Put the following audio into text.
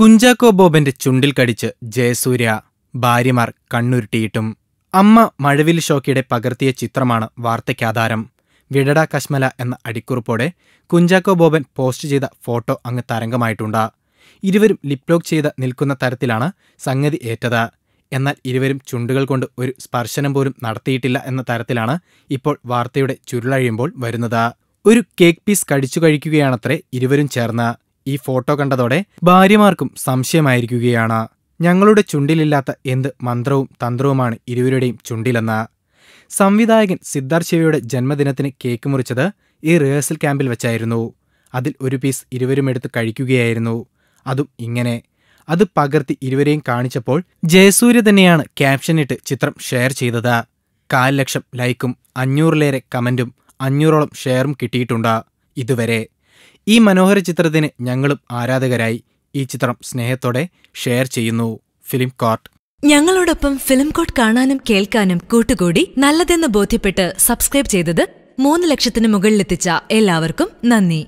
കുഞ്ചാക്കോ ബോബന്റെ ചുണ്ടിൽ കടിച്ച് ജയസൂര്യ ഭാര്യമാർ കണ്ണുരുട്ടിയിട്ടും അമ്മ മഴവിൽ ഷോക്കിയുടെ പകർത്തിയ ചിത്രമാണ് വാർത്തയ്ക്കാധാരം വിടട കശ്മല എന്ന അടിക്കുറിപ്പോടെ കുഞ്ചാക്കോ ബോബൻ പോസ്റ്റ് ചെയ്ത ഫോട്ടോ അങ്ങ് തരംഗമായിട്ടുണ്ട് ഇരുവരും ലിപ്ലോക്ക് ചെയ്ത് നിൽക്കുന്ന തരത്തിലാണ് സംഗതി ഏറ്റത് എന്നാൽ ഇരുവരും ചുണ്ടുകൾ കൊണ്ട് ഒരു സ്പർശനം പോലും നടത്തിയിട്ടില്ല എന്ന തരത്തിലാണ് ഇപ്പോൾ വാർത്തയുടെ ചുരുളഴിയുമ്പോൾ വരുന്നത് ഒരു കേക്ക് പീസ് കടിച്ചു കഴിക്കുകയാണത്രേ ഇരുവരും ചേർന്ന് ഈ ഫോട്ടോ കണ്ടതോടെ ഭാര്യമാർക്കും സംശയമായിരിക്കുകയാണ് ഞങ്ങളുടെ ചുണ്ടിലില്ലാത്ത എന്ത് മന്ത്രവും തന്ത്രവുമാണ് ഇരുവരുടെയും ചുണ്ടിലെന്ന് സംവിധായകൻ സിദ്ധാർത്ഥ് ശിവയുടെ ജന്മദിനത്തിന് കേക്ക് മുറിച്ചത് ഈ റിഹേഴ്സൽ ക്യാമ്പിൽ വെച്ചായിരുന്നു അതിൽ ഒരു പീസ് ഇരുവരും എടുത്ത് കഴിക്കുകയായിരുന്നു അതും ഇങ്ങനെ അത് പകർത്തി ഇരുവരെയും കാണിച്ചപ്പോൾ ജയസൂര്യ തന്നെയാണ് ക്യാപ്ഷനിട്ട് ചിത്രം ഷെയർ ചെയ്തത് കാൽ ലക്ഷം ലൈക്കും അഞ്ഞൂറിലേറെ കമന്റും അഞ്ഞൂറോളം ഷെയറും കിട്ടിയിട്ടുണ്ട് ഇതുവരെ ഈ മനോഹര ചിത്രത്തിന് ഞങ്ങളും ആരാധകരായി ഈ ചിത്രം സ്നേഹത്തോടെ ഷെയർ ചെയ്യുന്നു ഫിലിം കോർട്ട് ഞങ്ങളോടൊപ്പം ഫിലിം കോട്ട് കാണാനും കേൾക്കാനും കൂട്ടുകൂടി നല്ലതെന്ന് ബോധ്യപ്പെട്ട് സബ്സ്ക്രൈബ് ചെയ്തത് മൂന്ന് ലക്ഷത്തിന് മുകളിലെത്തിച്ച എല്ലാവർക്കും നന്ദി